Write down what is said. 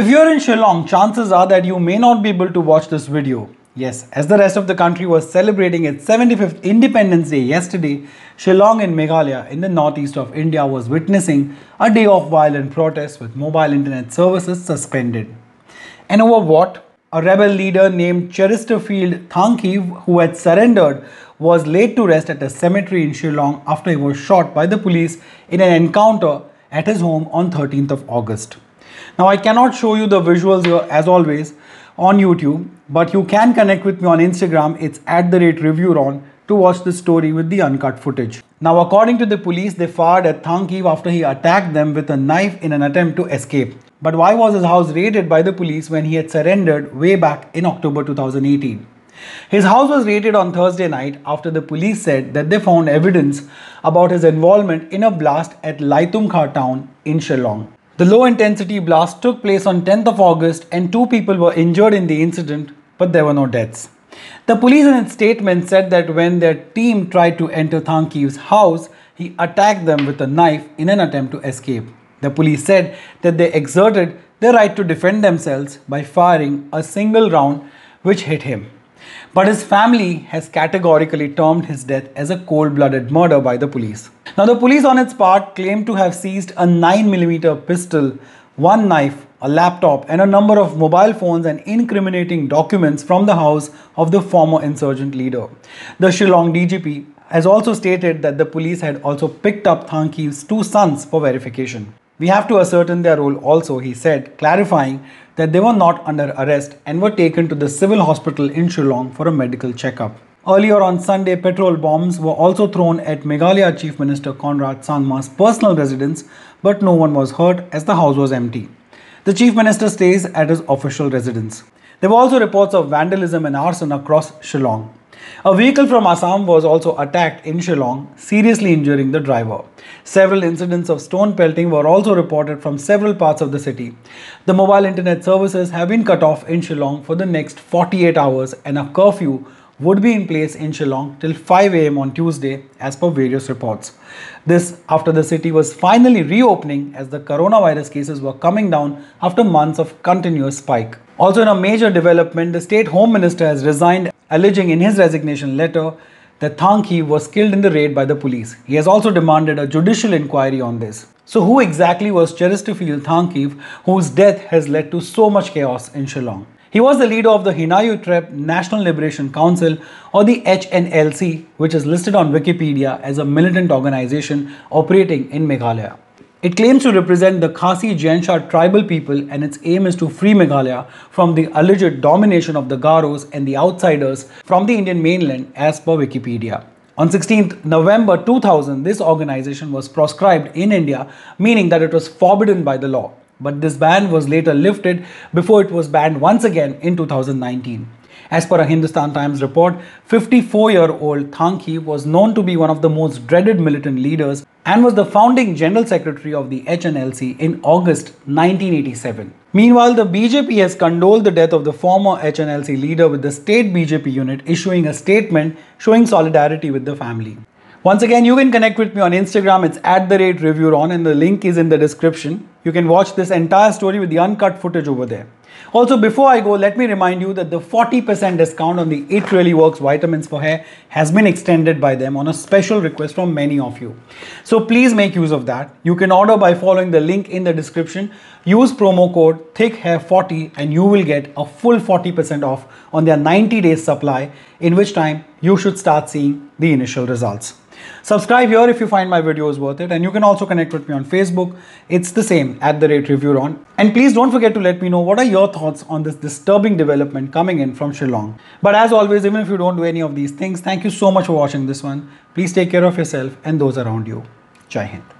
If you're in Shillong, chances are that you may not be able to watch this video. Yes, as the rest of the country was celebrating its 75th Independence Day yesterday, Shillong in Meghalaya in the northeast of India was witnessing a day of violent protests with mobile internet services suspended. And over what? A rebel leader named Cheristerfield Thanki, who had surrendered, was laid to rest at a cemetery in Shillong after he was shot by the police in an encounter at his home on 13th of August. Now I cannot show you the visuals here as always on YouTube, but you can connect with me on Instagram. It's at the rate review on to watch the story with the uncut footage. Now, according to the police, they fired at Thankiv after he attacked them with a knife in an attempt to escape. But why was his house raided by the police when he had surrendered way back in October 2018? His house was raided on Thursday night after the police said that they found evidence about his involvement in a blast at Laitumkha town in Shillong. The low intensity blast took place on 10th of August and two people were injured in the incident, but there were no deaths. The police in its statement said that when their team tried to enter Thankiv's house, he attacked them with a knife in an attempt to escape. The police said that they exerted their right to defend themselves by firing a single round which hit him. But his family has categorically termed his death as a cold blooded murder by the police. Now, the police on its part claimed to have seized a 9mm pistol, one knife, a laptop, and a number of mobile phones and incriminating documents from the house of the former insurgent leader. The Shillong DGP has also stated that the police had also picked up Thankiv's two sons for verification. We have to ascertain their role also, he said, clarifying that they were not under arrest and were taken to the civil hospital in Shillong for a medical checkup. Earlier on Sunday, petrol bombs were also thrown at Meghalaya Chief Minister Conrad Sangma's personal residence, but no one was hurt as the house was empty. The Chief Minister stays at his official residence. There were also reports of vandalism and arson across Shillong. A vehicle from Assam was also attacked in Shillong, seriously injuring the driver. Several incidents of stone pelting were also reported from several parts of the city. The mobile internet services have been cut off in Shillong for the next 48 hours and a curfew would be in place in Shillong till 5 am on Tuesday, as per various reports. This after the city was finally reopening as the coronavirus cases were coming down after months of continuous spike. Also, in a major development, the state home minister has resigned alleging in his resignation letter that Thangki was killed in the raid by the police. He has also demanded a judicial inquiry on this. So who exactly was Cheristofield Thangkiv whose death has led to so much chaos in Shillong? He was the leader of the Hinayutrep National Liberation Council or the HNLC which is listed on Wikipedia as a militant organization operating in Meghalaya. It claims to represent the Khasi Jainshar tribal people and its aim is to free Meghalaya from the alleged domination of the Garos and the outsiders from the Indian mainland as per Wikipedia. On 16th November 2000, this organization was proscribed in India, meaning that it was forbidden by the law. But this ban was later lifted before it was banned once again in 2019. As per a Hindustan Times report, 54-year-old Thangki was known to be one of the most dreaded militant leaders and was the founding general secretary of the HNLC in August 1987. Meanwhile, the BJP has condoled the death of the former HNLC leader with the state BJP unit issuing a statement showing solidarity with the family. Once again, you can connect with me on Instagram. It's at the rate review on and the link is in the description. You can watch this entire story with the uncut footage over there. Also, before I go, let me remind you that the 40% discount on the It Really Works vitamins for hair has been extended by them on a special request from many of you. So please make use of that. You can order by following the link in the description. Use promo code THICKHAIR40 and you will get a full 40% off on their 90 days supply, in which time you should start seeing the initial results. Subscribe here if you find my videos worth it and you can also connect with me on Facebook. It's the same at the rate Review on. And please don't forget to let me know what are your thoughts on this disturbing development coming in from Shillong. But as always, even if you don't do any of these things, thank you so much for watching this one. Please take care of yourself and those around you. Jai Hind.